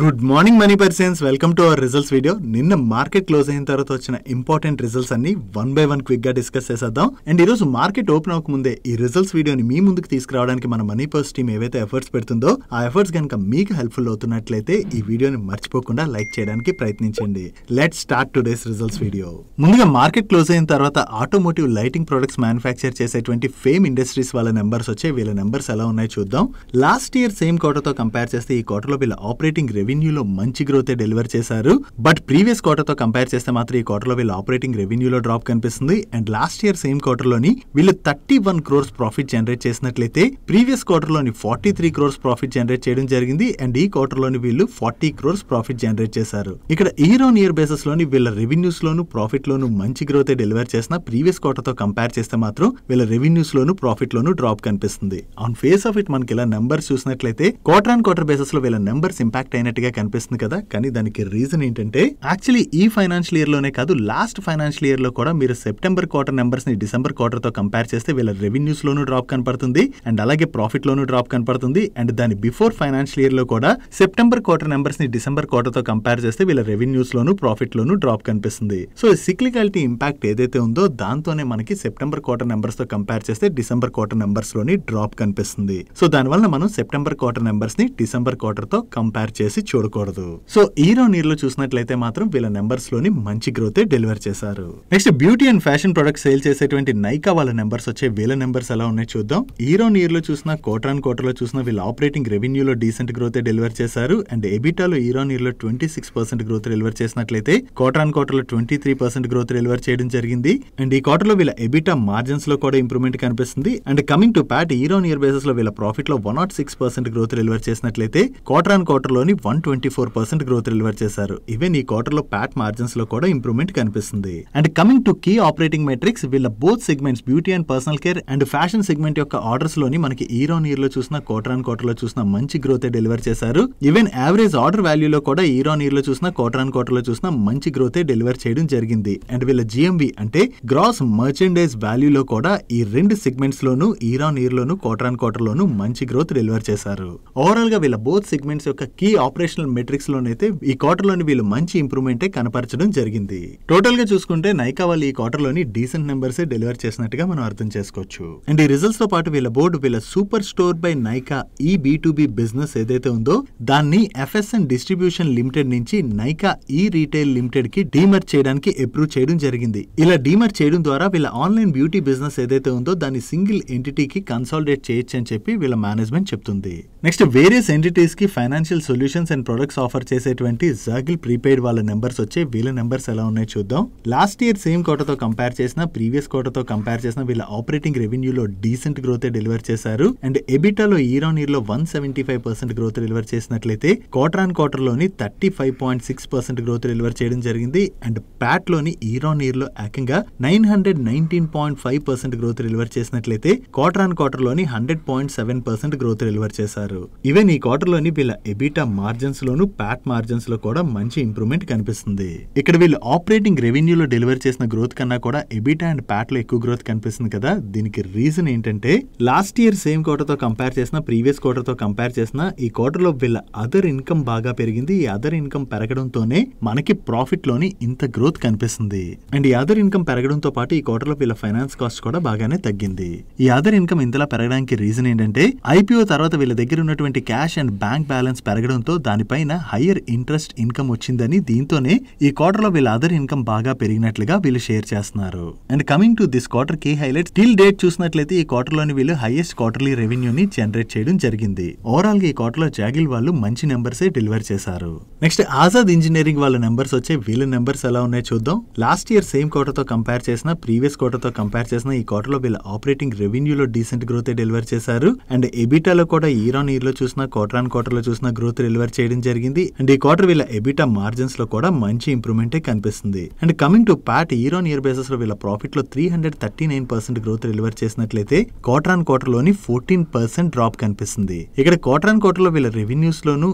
good morning money persons welcome to our results video నిన్న market close అయిన తర్వాత వచ్చిన ఇంపార్టెంట్ రిజల్ట్స్ అన్ని వన్ బై వన్ క్విక్ గా డిస్కస్ చేసేద్దాం అండ్ ఈ రోజు మార్కెట్ ఓపెన్ అవ్వకముందే ఈ రిజల్ట్స్ వీడియోని మీ ముందుకు తీసుకురావడానికి మన మనీ పర్స్ టీమ్ ఏవైతే ఎఫర్ట్స్ పెడుతుందో ఆ ఎఫర్ట్స్ కనుక మీకు హెల్ప్ఫుల్ అవుతున్నట్లయితే ఈ వీడియోని మర్చిపోకుండా లైక్ చేయడానికి ప్రయత్నించండి let start today's results video ముందుగా మార్కెట్ క్లోజ్ అయిన తర్వాత ఆటోమోటివ్ లైటింగ్ ప్రొడక్ట్స్ మ్యానుఫ్యాక్చర్ చేసేటువంటి ఫేమ్ ఇండస్ట్రీస్ వాళ్ళ నెంబర్స్ వచ్చే వీళ్ళ నెంబర్స్ ఎలా ఉన్నాయో చూద్దాం లాస్ట్ ఇయర్ సేమ్ కోటతో కంపేర్ చేస్తే ఈ కోటలో వీళ్ళ ఆపరేటింగ్ రెవెన్యూలో మంచి గ్రోతే డెలివర్ చేశారు బట్ ప్రీవియస్ క్వార్టర్తో కంపేర్ చేస్తే మాత్రం ఈ క్వార్టర్లో వీళ్ళ ఆపరేటింగ్ రెవెన్యూలో డ్రాప్ కనిపిస్తుంది అండ్ లాస్ట్ ఇయర్ సేమ్ క్వార్టర్లోని వీళ్ళు thirty one crores profit generate చేసినట్లయితే previous క్వార్టర్లోని forty three crores profit generate చేయడం జరిగింది అండ్ ఈ క్వార్టర్లోని వీళ్ళు ఫార్టీ క్రోర్స్ ప్రాఫిట్ జనరేట్ చేశారు ఇక్కడ ఇయర్ ఆన్ ఇయర్ బేసిస్ లోని వీళ్ళ రెవెన్యూస్ లోను ప్రాఫిట్ లోను మంచి గ్రోత్ డెలివర్ చేసిన ప్రీవియస్ క్వార్టర్ తో కంపేర్ చేస్తే మాత్రం వీళ్ళ రెవెన్యూస్ లోను ప్రాఫిట్ లోను డ్రాప్ కనిపిస్తుంది ఆన్ ఫేస్ ఆఫ్ ఇట్ మనకి ఇలా నెంబర్స్ చూసినట్లయితే క్వార్టర్ అండ్ క్వార్టర్ బేసిస్ లో వీళ్ళ నెంబర్స్ ఇంపాక్ట్ అయిన అయినట్టుగా కనిపిస్తుంది కదా కానీ దానికి రీజన్ ఏంటంటే యాక్చువల్లీ ఈ ఫైనాన్షియల్ ఇయర్లోనే కాదు లాస్ట్ ఫైనాన్షియల్ ఇయర్లో కూడా మీరు సెప్టెంబర్ క్వార్టర్ నెంబర్స్ ని డిసెంబర్ క్వార్టర్తో కంపేర్ చేస్తే వీళ్ళ రెవెన్యూస్లోనూ డ్రాప్ కనపడుతుంది అండ్ అలాగే ప్రాఫిట్ లోనూ డ్రాప్ కనపడుతుంది అండ్ దాని బిఫోర్ ఫైనాన్షియల్ ఇయర్లో కూడా సెప్టెంబర్ క్వార్టర్ నెంబర్స్ ని డిసెంబర్ క్వార్టర్తో కంపేర్ చేస్తే వీళ్ళ ప్రాఫిట్ లోనూ డ్రాప్ కనిపిస్తుంది సో సిక్లికాలిటీ ఇంపాక్ట్ ఏదైతే ఉందో దాంతోనే మనకి సెప్టెంబర్ క్వార్టర్ నెంబర్స్ తో కంపేర్ చేస్తే డిసెంబర్ క్వార్టర్ లోని డ్రాప్ కనిపిస్తుంది సో దానివల్ల మనం సెప్టెంబర్ క్వార్టర్ నెంబర్స్ ని డిసెంబర్ క్వార్టర్తో కంపేర్ చేసి చేసి చూడకూడదు సో హీరో నీరులో చూసినట్లయితే మాత్రం వీళ్ళ నెంబర్స్ లోని మంచి గ్రోతే డెలివర్ చేశారు next beauty and fashion product sale చేసేటువంటి నైకా వాళ్ళ నెంబర్స్ వచ్చే వీళ్ళ నెంబర్స్ ఎలా ఉన్నాయి చూద్దాం హీరో నీరులో చూసిన కోటర్ అండ్ లో చూసిన వీళ్ళ ఆపరేటింగ్ రెవెన్యూలో డీసెంట్ గ్రోత్ డెలివర్ చేశారు అండ్ ఎబిటాలో హీరో నీరులో twenty six percent growth deliver చేసినట్లయితే కోటర్ అండ్ లో twenty three percent growth deliver చేయడం జరిగింది అండ్ ఈ లో వీళ్ళ ఎబిటా మార్జిన్స్ లో కూడా ఇంప్రూవ్మెంట్ కనిపిస్తుంది అండ్ కమింగ్ టు ప్యాట్ హీరో నియర్ బేసిస్ లో వీళ్ళ ప్రాఫిట్ లో one nought six percent growth deliver చేసినట్లయితే కోటర్ అండ్ కోటర్ లోని point one twenty four percent growth deliver చేశారు ఈవెన్ ఈ లో ప్యాట్ మార్జిన్స్ లో కూడా ఇంప్రూవ్మెంట్ కనిపిస్తుంది and coming to key operating metrics వీళ్ళ both segments beauty and personal care and fashion segment యొక్క ఆర్డర్స్ లోని మనకి ఈరో నీర్ లో చూసిన క్వార్టర్ అండ్ క్వార్టర్ లో చూసిన మంచి గ్రోత్ డెలివర్ చేశారు ఈవెన్ యావరేజ్ ఆర్డర్ లో కూడా ఈరో నీర్ లో చూసిన క్వార్టర్ అండ్ క్వార్టర్ లో చూసిన మంచి గ్రోత్ డెలివర్ చేయడం జరిగింది అండ్ వీళ్ళ జిఎంవి అంటే గ్రాస్ మర్చెండైజ్ వాల్యూలో కూడా ఈ రెండు సెగ్మెంట్స్ లోను ఈరాన్ ఇయర్ లోను క్వార్టర్ అండ్ క్వార్టర్ లోను మంచి గ్రోత్ డెలివర్ చేశారు ఓవరాల్ గా వీళ్ళ బోత్ సెగ్మెంట్స్ యొక్క కీ ఆపరేషనల్ మెట్రిక్స్ లోనైతే ఈ క్వార్టర్లోని వీళ్ళు మంచి ఇంప్రూవ్మెంటే కనపరచడం జరిగింది టోటల్ గా చూసుకుంటే నైకా వాళ్ళు ఈ క్వార్టర్లోని డీసెంట్ నెంబర్సే డెలివర్ చేసినట్టుగా మనం అర్థం చేసుకోవచ్చు అండ్ ఈ రిజల్ట్స్ తో పాటు వీళ్ళ బోర్డు వీళ్ళ సూపర్ స్టోర్ బై నైకా ఈ బి టు బి బిజినెస్ ఏదైతే ఉందో దాన్ని ఎఫ్ఎస్ఎన్ డిస్ట్రిబ్యూషన్ లిమిటెడ్ నుంచి నైకా ఈ రీటైల్ లిమిటెడ్ కి డీమర్ చేయడానికి అప్రూవ్ చేయడం జరిగింది ఇలా డీమర్ చేయడం ద్వారా వీళ్ళ ఆన్లైన్ బ్యూటీ బిజినెస్ ఏదైతే ఉందో దాన్ని సింగిల్ ఎంటిటీకి కన్సాలిడేట్ చేయొచ్చు అని చెప్పి వీళ్ళ మేనేజ్మెంట్ చెప్తుంది నెక్స్ట్ వేరియస్ ఎంటిటీస్ కి financial solution solutions and products offer చేసేటువంటి జాగిల్ ప్రీపెయిడ్ వాళ్ళ నెంబర్స్ వచ్చే వీళ్ళ నెంబర్స్ ఎలా ఉన్నాయో చూద్దాం లాస్ట్ ఇయర్ సేమ్ కోటతో కంపేర్ చేసిన ప్రీవియస్ కోటతో కంపేర్ చేసిన వీళ్ళ ఆపరేటింగ్ రెవెన్యూలో డీసెంట్ గ్రోత్ డెలివర్ చేశారు అండ్ ఎబిటాలో ఇయర్ ఆన్ ఇయర్ లో one seventy five percent growth deliver చేసినట్లయితే క్వార్టర్ ఆన్ క్వార్టర్ లోని thirty five point six percent growth deliver చేయడం జరిగింది అండ్ ప్యాట్ లోని ఇయర్ ఆన్ ఇయర్ లో ఏకంగా nine hundred nineteen point five percent growth deliver చేసినట్లయితే quarter on quarter లోని hundred point seven percent growth deliver చేశారు even ఈ క్వార్టర్ లోని వీళ్ళ ఎబిటా లోను ప్యాట్ లో కూడా మంచి ఇంప్రూవ్మెంట్ కనిపిస్తుంది ఇక్కడ వీళ్ళు ఆపరేటింగ్ రెవెన్యూ లో డెలివర్ చేసిన గ్రోత్ కన్నా కూడా ఎబిటా అండ్ ప్యాట్ లో ఎక్కువ గ్రోత్ కనిపిస్తుంది కదా దీనికి రీజన్ ఏంటంటే లాస్ట్ ఇయర్ సేమ్ తో కంపేర్ చేసిన ప్రీవియస్ తో కంపేర్ చేసిన ఈ లో వీళ్ళ అదర్ ఇన్కమ్ బాగా పెరిగింది ఈ అదర్ ఇన్కమ్ పెరగడంతోనే మనకి ప్రాఫిట్ లోని ఇంత గ్రోత్ కనిపిస్తుంది అండ్ ఈ అదర్ ఇన్కమ్ పెరగడంతో పాటు ఈ లో వీళ్ళ ఫైనాన్స్ కాస్ట్ కూడా బాగానే తగ్గింది ఈ అదర్ ఇన్కమ్ ఇంతలా పెరగడానికి రీజన్ ఏంటంటే ఐపీఓ తర్వాత వీళ్ళ దగ్గర ఉన్నటువంటి క్యాష్ అండ్ బ్యాంక్ బ్యాలెన్స్ పెరగడంతో దానిపైన హయ్యర్ ఇంట్రెస్ట్ ఇన్కమ్ వచ్చిందని దీంతోనే ఈ క్వార్టర్లో వీళ్ళ అదర్ ఇన్కమ్ బాగా పెరిగినట్లుగా వీళ్ళు షేర్ చేస్తున్నారు and coming to this quarter కి హైలైట్ టిల్ డేట్ చూసినట్లయితే ఈ క్వార్టర్లోని వీళ్ళు హైయెస్ట్ క్వార్టర్లీ రెవెన్యూ ని జనరేట్ చేయడం జరిగింది ఓవరాల్ గా ఈ క్వార్టర్లో జాగిల్ వాళ్ళు మంచి నెంబర్స్ డెలివర్ చేశారు నెక్స్ట్ ఆజాద్ ఇంజనీరింగ్ వాళ్ళ నెంబర్స్ వచ్చే వీళ్ళ నెంబర్స్ ఎలా ఉన్నాయో చూద్దాం లాస్ట్ ఇయర్ సేమ్ క్వార్టర్తో కంపేర్ చేసిన ప్రీవియస్ క్వార్టర్తో కంపేర్ చేసిన ఈ క్వార్టర్లో వీళ్ళ ఆపరేటింగ్ రెవెన్యూలో డీసెంట్ గ్రోత్ డెలివర్ చేశారు అండ్ ఎబిటాలో కూడా ఇయర్ ఆన్ ఇయర్ లో చూసిన క్వార్టర్ ఆన్ క్వార్టర్ లో చూసిన గ్రోత్ డెలివర్ కవర్ చేయడం జరిగింది అండ్ ఈ క్వార్టర్ వీళ్ళ ఎబిటా మార్జిన్స్ లో కూడా మంచి ఇంప్రూవ్మెంటే కనిపిస్తుంది and coming to PAT year on year basis లో వీళ్ళ ప్రాఫిట్ లో three hundred thirty nine percent growth deliver చేసినట్లయితే క్వార్టర్ ఆన్ క్వార్టర్ లోని ఫోర్టీన్ పర్సెంట్ డ్రాప్ కనిపిస్తుంది ఇక్కడ క్వార్టర్ ఆన్ క్వార్టర్ లో వీళ్ళ రెవెన్యూస్ లోను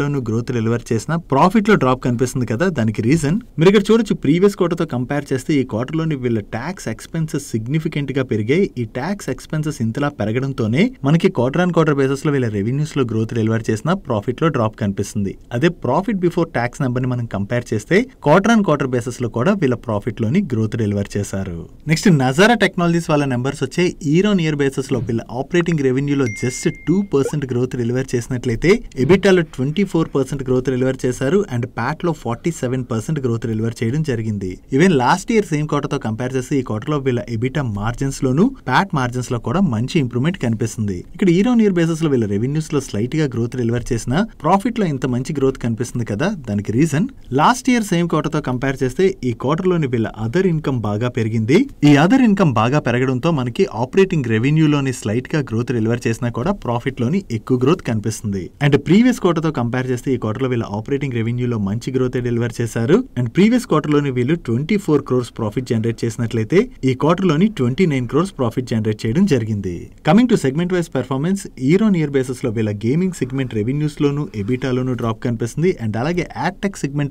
లోను గ్రోత్ డెలివర్ చేసిన ప్రాఫిట్ లో డ్రాప్ కనిపిస్తుంది కదా దానికి రీజన్ మీరు ఇక్కడ చూడొచ్చు ప్రీవియస్ క్వార్టర్ తో కంపేర్ చేస్తే ఈ క్వార్టర్ లోని వీళ్ళ ట్యాక్స్ ఎక్స్పెన్సెస్ సిగ్నిఫికెంట్ గా పెరిగాయి ఈ ట్యాక్స్ ఎక్స్పెన్సెస్ ఇంతలా పెరగడంతోనే మనకి క్వార్టర్ ఆన్ క్వార్టర్ బేసిస్ లో వీళ్ళ రెవెన్యూస్ లో గ్రోత్ డెలివర్ చేసిన ప్రాఫిట్ లో డ్రాప్ డ్రాప్ కనిపిస్తుంది అదే ప్రాఫిట్ బిఫోర్ ట్యాక్స్ నెంబర్ని మనం కంపేర్ చేస్తే క్వార్టర్ అండ్ క్వార్టర్ బేసిస్ లో కూడా వీళ్ళ ప్రాఫిట్ లోని గ్రోత్ డెలివర్ చేశారు నెక్స్ట్ నజారా టెక్నాలజీస్ వాళ్ళ నెంబర్స్ వచ్చే ఇయర్ ఆన్ ఇయర్ బేసిస్ లో వీళ్ళ ఆపరేటింగ్ రెవెన్యూలో just two percent growth deliver చేసినట్లయితే ఎబిటాలో twenty four percent growth deliver చేశారు అండ్ ప్యాట్ లో forty seven percent growth deliver చేయడం జరిగింది ఈవెన్ లాస్ట్ ఇయర్ సేమ్ తో కంపేర్ చేస్తే ఈ లో వీళ్ళ ఎబిటా మార్జిన్స్ లోను ప్యాట్ మార్జిన్స్ లో కూడా మంచి ఇంప్రూవ్మెంట్ కనిపిస్తుంది ఇక్కడ ఇయర్ ఆన్ ఇయర్ బేసిస్ లో వీళ్ళ రెవెన్యూస్ లో స్లైట్ గా గ్రోత్ డెలివర్ చేసిన ప్రాఫిట్లో ఇంత మంచి గ్రోత్ కనిపిస్తుంది కదా దానికి రీజన్ లాస్ట్ ఇయర్ సేమ్ క్వార్టర్తో కంపేర్ చేస్తే ఈ క్వార్టర్లోని వీళ్ళ అదర్ ఇన్కమ్ బాగా పెరిగింది ఈ అదర్ ఇన్కమ్ బాగా పెరగడంతో మనకి ఆపరేటింగ్ రెవెన్యూలోని స్లైట్గా గ్రోత్ డెలివర్ చేసినా కూడా ప్రాఫిట్లోని ఎక్కువ గ్రోత్ కనిపిస్తుంది అండ్ ప్రీవియస్ క్వార్టర్తో కంపేర్ చేస్తే ఈ క్వార్టర్లో వీళ్ళ ఆపరేటింగ్ రెవెన్యూలో మంచి గ్రోత్ డెలివర్ చేశారు అండ్ ప్రీవియస్ క్వార్టర్లోని వీళ్ళు twenty four crores profit generate చేసినట్లయితే ఈ క్వార్టర్లోని twenty nine crores profit generate చేయడం జరిగింది coming to segment wise performance year on year basis లో వీళ్ళ గేమింగ్ సెగ్మెంట్ రెవెన్యూస్ లోను ఎబిటాలోను డ్రాప్ కనిపిస్తుంది అండ్ అలాగే యాడ్టెక్ సెగ్మెంట్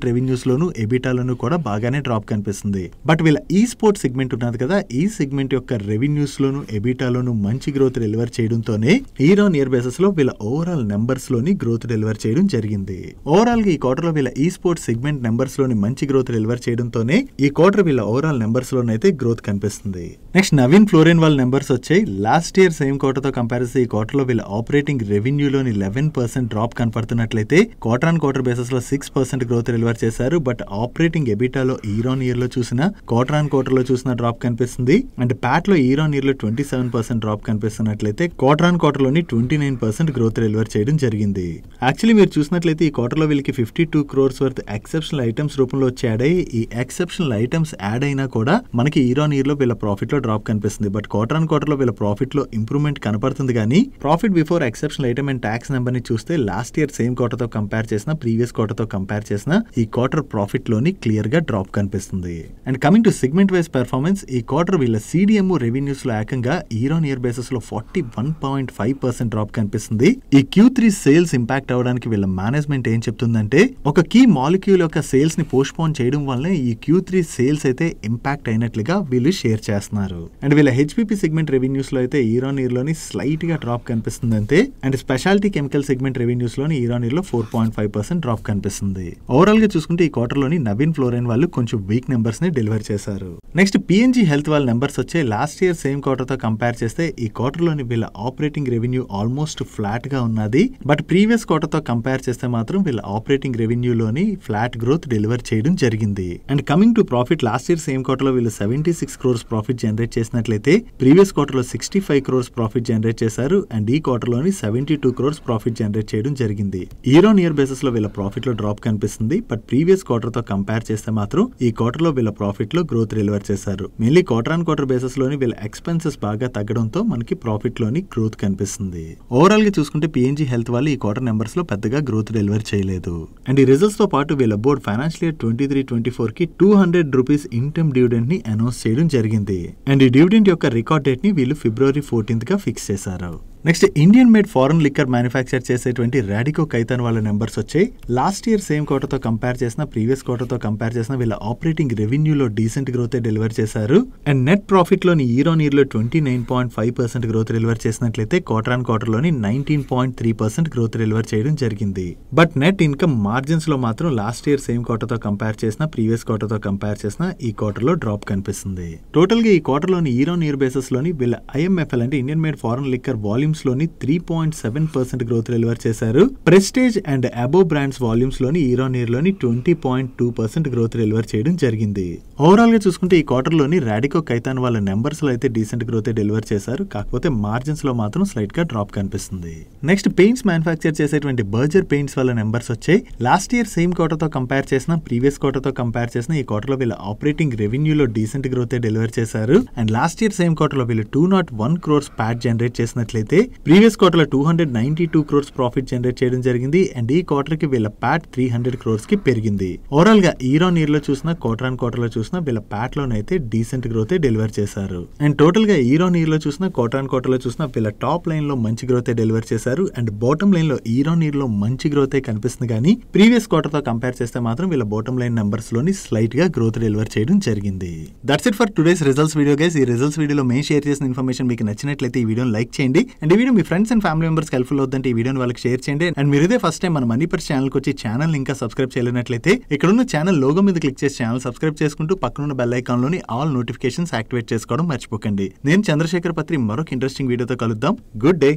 లోను ఎబిటాలోను కూడా బాగానే డ్రాప్ కనిపిస్తుంది బట్ వీళ్ళ ఈ స్పోర్ట్స్ సెగ్మెంట్ ఉన్నది కదా ఈ సెగ్మెంట్ యొక్క రెవెన్యూస్ లోను ఎబిటాలోను మంచి గ్రోత్ డెలివర్ చేయడంతోనే ఈరోన్ ఇయర్ బేసిస్ లో వీళ్ళ ఓవరాల్ నెంబర్స్ లోని గ్రోత్ డెలివర్ చేయడం జరిగింది ఓవరాల్ గా ఈ క్వార్టర్ లో వీళ్ళ ఈ స్పోర్ట్స్ సెగ్మెంట్ నెంబర్స్ లోని మంచి గ్రోత్ డెలివర్ చేయడంతోనే ఈ క్వార్టర్ వీళ్ళ ఓవరాల్ నెంబర్స్ లోనైతే గ్రోత్ కనిపిస్తుంది నెక్స్ట్ నవీన్ ఫ్లోరెన్ వాళ్ళ నెంబర్స్ వచ్చాయి లాస్ట్ ఇయర్ సేమ్ క్వార్టర్ తో కంపారిజన్ ఈ క్వార్టర్ లో వీళ్ళ ఆపరేటింగ్ రెవెన్యూ లోని లెవెన్ పర్సెంట్ డ్రాప్ కనపడుతుంది చూస్తున్నట్లయితే క్వార్టర్ అండ్ క్వార్టర్ బేసిస్ లో సిక్స్ పర్సెంట్ గ్రోత్ డెలివర్ చేశారు బట్ ఆపరేటింగ్ ఎబిటాలో ఇయర్ ఆన్ ఇయర్ లో చూసిన క్వార్టర్ అండ్ క్వార్టర్ లో చూసిన డ్రాప్ కనిపిస్తుంది అండ్ ప్యాట్ లో ఇయర్ ఆన్ ఇయర్ లో twenty seven percent drop కనిపిస్తున్నట్లయితే quarter and quarter లోని twenty nine percent growth deliver చేయడం జరిగింది యాక్చువల్లీ మీరు చూసినట్లయితే ఈ క్వార్టర్ లో వీళ్ళకి fifty two crores worth exceptional items రూపంలో వచ్చి యాడ్ అయ్యి ఈ ఎక్సెప్షనల్ ఐటమ్స్ యాడ్ అయినా కూడా మనకి ఇయర్ ఆన్ ఇయర్ లో వీళ్ళ ప్రాఫిట్ లో డ్రాప్ కనిపిస్తుంది బట్ క్వార్టర్ అండ్ క్వార్టర్ లో వీళ్ళ ప్రాఫిట్ లో ఇంప్రూవ్మెంట్ కనపడుతుంది కానీ profit before exceptional item and tax number ని చూస్తే లాస్ట్ ఇయర్ సేమ్ క్వార్టర్తో కంపేర్ చేసిన ప్రీవియస్ క్వార్టర్తో కంపేర్ చేసిన ఈ క్వార్టర్ ప్రాఫిట్ లోని క్లియర్ గా డ్రాప్ కనిపిస్తుంది and coming to segment wise performance ఈ క్వార్టర్ వీళ్ళ సిడిఎం రెవెన్యూస్ లో ఏకంగా ఇయర్ ఆన్ ఇయర్ లో forty one point five percent drop కనిపిస్తుంది ఈ క్యూ త్రీ సేల్స్ ఇంపాక్ట్ అవడానికి వీళ్ళ మేనేజ్మెంట్ ఏం చెప్తుందంటే ఒక కీ మాలిక్యూల్ యొక్క సేల్స్ ని పోస్ట్ పోన్ చేయడం వల్లనే ఈ క్యూ త్రీ సేల్స్ అయితే ఇంపాక్ట్ అయినట్లుగా వీళ్ళు షేర్ చేస్తున్నారు అండ్ వీళ్ళ హెచ్పీపీ సెగ్మెంట్ రెవెన్యూస్ లో అయితే ఇయర్ ఆన్ ఇయర్ లోని స్లైట్ గా డ్రాప్ కనిపిస్తుంది అంటే and specialty chemical segment revenues లోని ఇయర్ ఇయర్ లో four point five percent drop కనిపిస్తుంది ఓవరాల్ గా చూసుకుంటే ఈ క్వార్టర్ లోని నవీన్ ఫ్లోరైన్ వాళ్ళు కొంచెం వీక్ నెంబర్స్ ని డెలివర్ చేశారు నెక్స్ట్ పిఎన్జీ హెల్త్ వాళ్ళ నెంబర్స్ వచ్చే లాస్ట్ ఇయర్ సేమ్ క్వార్టర్ తో కంపేర్ చేస్తే ఈ క్వార్టర్ లోని వీళ్ళ ఆపరేటింగ్ రెవెన్యూ ఆల్మోస్ట్ ఫ్లాట్ గా ఉన్నది బట్ ప్రీవియస్ క్వార్టర్ తో కంపేర్ చేస్తే మాత్రం వీళ్ళ ఆపరేటింగ్ రెవెన్యూ లోని ఫ్లాట్ గ్రోత్ డెలివర్ చేయడం జరిగింది and coming to profit last year same quarter లో వీళ్ళు seventy six crores profit generate చేసినట్లయితే ప్రీవియస్ క్వార్టర్ లో sixty five crores profit generate చేశారు అండ్ ఈ క్వార్టర్ లోని seventy two crores profit generate చేయడం జరిగింది ఇయర్ ఆన్ ఇయర్ లో వీళ్ళ ప్రాఫిట్లో డ్రాప్ కనిపిస్తుంది బట్ ప్రీవియస్ క్వార్టర్తో కంపేర్ చేస్తే మాత్రం ఈ క్వార్టర్లో వీళ్ళ ప్రాఫిట్లో గ్రోత్ డెలివర్ చేశారు మెయిన్లీ క్వార్టర్ ఆన్ క్వార్టర్ లోని వీళ్ళ ఎక్స్పెన్సెస్ బాగా తగ్గడంతో మనకి ప్రాఫిట్లోని గ్రోత్ కనిపిస్తుంది ఓవరాల్ గా చూసుకుంటే పిఎన్జీ హెల్త్ వాళ్ళు ఈ క్వార్టర్ నెంబర్స్ లో పెద్దగా గ్రోత్ డెలివర్ చేయలేదు అండ్ ఈ రిజల్ట్స్ తో పాటు వీళ్ళ board financial year twenty three twenty four కి two hundred rupees income dividend ని అనౌన్స్ చేయడం జరిగింది అండ్ ఈ డివిడెంట్ యొక్క రికార్డ్ డేట్ ని వీళ్ళు ఫిబ్రవరి ఫోర్టీన్త్ గా ఫిక్స్ చేశారు next Indian made foreign liquor manufacture చేసేటువంటి రాడికో కైతన్ వాళ్ళ నెంబర్స్ వచ్చాయి లాస్ట్ ఇయర్ సేమ్ కోటతో కంపేర్ చేసిన ప్రీవియస్ క్వార్టర్తో కంపేర్ చేసిన వీళ్ళ ఆపరేటింగ్ రెవెన్యూలో డీసెంట్ గ్రోత్ డెలివర్ చేశారు అండ్ నెట్ ప్రాఫిట్లోని ఇయర్ ఆన్ ఇయర్లో twenty nine point five percent growth deliver చేసినట్లయితే క్వార్టర్ క్వార్టర్ లోని nineteen point three percent growth deliver చేయడం జరిగింది బట్ నెట్ ఇన్కమ్ మార్జిన్స్లో మాత్రం లాస్ట్ ఇయర్ సేమ్ కోటతో కంపేర్ చేసిన ప్రీవియస్ కోటతో కంపేర్ చేసిన ఈ క్వార్టర్లో డ్రాప్ కనిపిస్తుంది టోటల్గా ఈ లోని ఇయర్ ఆన్ ఇయర్ లోని వీళ్ళ ఐఎంఎఫ్ఎల్ అంటే Indian made foreign liquor volume volumes లోని three point seven percent growth deliver చేశారు prestige and above brands volumes లోని ఇయర్ ఇయర్ లోని twenty point two percent growth deliver చేయడం జరిగింది ఓవరాల్ గా చూసుకుంటే ఈ క్వార్టర్ లోని రాడికో కైతాన్ వాళ్ళ నెంబర్స్ లో అయితే డీసెంట్ గ్రోత్ డెలివర్ చేశారు కాకపోతే మార్జిన్స్ లో మాత్రం స్లైట్ గా డ్రాప్ కనిపిస్తుంది నెక్స్ట్ పెయింట్స్ మ్యానుఫ్యాక్చర్ చేసేటువంటి బర్జర్ పెయింట్స్ వాళ్ళ నెంబర్స్ వచ్చాయి లాస్ట్ ఇయర్ సేమ్ క్వార్టర్తో కంపేర్ చేసిన ప్రీవియస్ క్వార్టర్తో కంపేర్ చేసిన ఈ లో వీళ్ళ ఆపరేటింగ్ రెవెన్యూ లో డీసెంట్ గ్రోత్ డెలివర్ చేశారు అండ్ లాస్ట్ ఇయర్ సేమ్ లో వీళ్ళు two nought one crores PAT generate చేసినట్లయితే ప్రీవియస్ క్వార్టర్లో two hundred ninety two crores profit generate చేయడం జరిగింది అండ్ ఈ కి వీళ్ళ ప్యాట్ త్రీ హండ్రెడ్ క్రోర్స్ కి పెరిగింది ఓవరాల్ గా ఈరో ఇయర్ లో చూసిన క్వార్టర్ అండ్ క్వార్టర్ లో చూసిన వీళ్ళ ప్యాట్ లోనైతే డీసెంట్ గ్రోత్ డెలివర్ చేశారు అండ్ టోటల్ గా ఈరో ఇయర్ లో చూసిన క్వార్టర్ అండ్ క్వార్టర్ లో చూసిన వీళ్ళ టాప్ లైన్ లో మంచి గ్రోత్ డెలివర్ చేశారు అండ్ బాటమ్ లైన్ లో ఈరో ఇయర్ లో మంచి గ్రోత్ కనిపిస్తుంది కానీ ప్రీవియస్ క్వార్టర్ తో కంపేర్ చేస్తే మాత్రం వీళ్ళ బాటమ్ లైన్ నెంబర్స్ లోని స్లైట్ గా గ్రోత్ డెలివర్ చేయడం జరిగింది that's it for today's results video guys ఈ రిజల్ట్స్ వీడియోలో మెయిన్ షేర్ చేసిన ఇన్ఫర్మేషన్ మీకు నచ్చినట్లయితే ఈ వీడియోని లైక్ చేయండి అండ్ ఈ వీడియో మీ ఫ్రెండ్స్ అండ్ ఫ్యామిలీ మెంబర్స్కి హెల్ఫుల్ అవుతుంది ఈ వీడియోని వాళ్ళకి షేర్ చేయండి అండ్ ఇదే ఫస్ట్ టైం మన మనీ ఛానల్కి వచ్చి ఛానల్ ఇంకా సబ్స్క్రైబ్ చేయలేనట్లయితే ఇక్కడ ఉన్న ఛానల్ లోగో మీద క్లిక్ చేసి ఛానల్ సబ్స్క్రైబ్ చేసుకుంటూ పక్కనున్న బెల్ ఐకాన్లోని ఆల్ నోటిఫికేషన్స్ యాక్టివేట్ చేసుకోవడం మర్చిపోకండి నేను చంద్రశేఖర్ పత్రి మరొక ఇంట్రెస్టింగ్ వీడియోతో కలుద్దాం గుడ్ డే